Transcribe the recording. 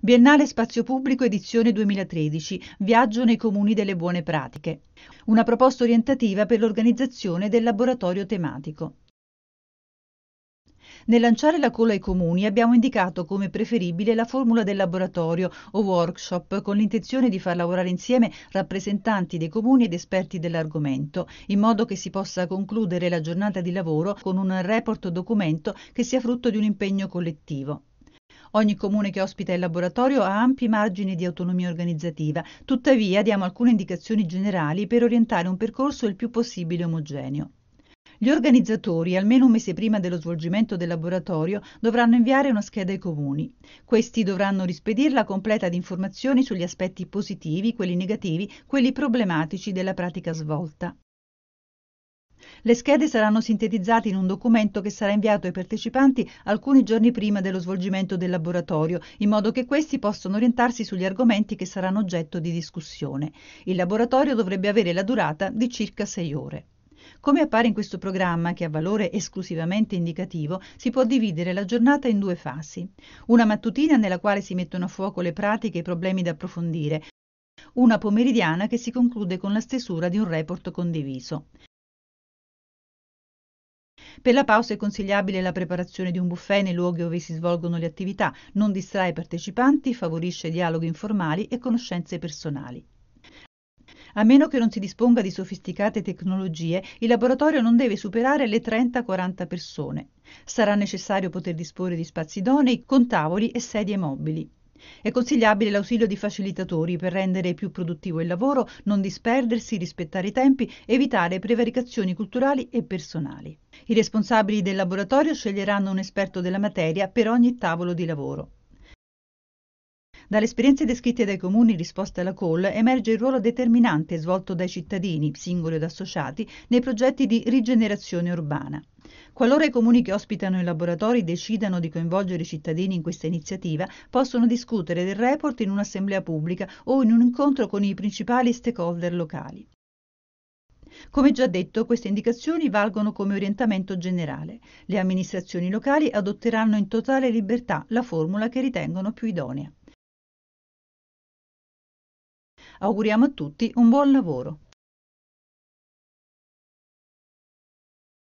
Biennale Spazio Pubblico edizione 2013, Viaggio nei comuni delle buone pratiche. Una proposta orientativa per l'organizzazione del laboratorio tematico. Nel lanciare la cola ai comuni abbiamo indicato come preferibile la formula del laboratorio o workshop con l'intenzione di far lavorare insieme rappresentanti dei comuni ed esperti dell'argomento, in modo che si possa concludere la giornata di lavoro con un report documento che sia frutto di un impegno collettivo. Ogni comune che ospita il laboratorio ha ampi margini di autonomia organizzativa, tuttavia diamo alcune indicazioni generali per orientare un percorso il più possibile omogeneo. Gli organizzatori, almeno un mese prima dello svolgimento del laboratorio, dovranno inviare una scheda ai comuni. Questi dovranno rispedirla completa di informazioni sugli aspetti positivi, quelli negativi, quelli problematici della pratica svolta. Le schede saranno sintetizzate in un documento che sarà inviato ai partecipanti alcuni giorni prima dello svolgimento del laboratorio, in modo che questi possano orientarsi sugli argomenti che saranno oggetto di discussione. Il laboratorio dovrebbe avere la durata di circa sei ore. Come appare in questo programma, che ha valore esclusivamente indicativo, si può dividere la giornata in due fasi. Una mattutina nella quale si mettono a fuoco le pratiche e i problemi da approfondire, una pomeridiana che si conclude con la stesura di un report condiviso. Per la pausa è consigliabile la preparazione di un buffet nei luoghi dove si svolgono le attività, non distrae i partecipanti, favorisce dialoghi informali e conoscenze personali. A meno che non si disponga di sofisticate tecnologie, il laboratorio non deve superare le 30-40 persone. Sarà necessario poter disporre di spazi idonei con tavoli e sedie mobili. È consigliabile l'ausilio di facilitatori per rendere più produttivo il lavoro, non disperdersi, rispettare i tempi, evitare prevaricazioni culturali e personali. I responsabili del laboratorio sceglieranno un esperto della materia per ogni tavolo di lavoro. Dalle esperienze descritte dai comuni in risposta alla call emerge il ruolo determinante svolto dai cittadini, singoli ed associati, nei progetti di rigenerazione urbana. Qualora i comuni che ospitano i laboratori decidano di coinvolgere i cittadini in questa iniziativa, possono discutere del report in un'assemblea pubblica o in un incontro con i principali stakeholder locali. Come già detto, queste indicazioni valgono come orientamento generale. Le amministrazioni locali adotteranno in totale libertà la formula che ritengono più idonea. Auguriamo a tutti un buon lavoro.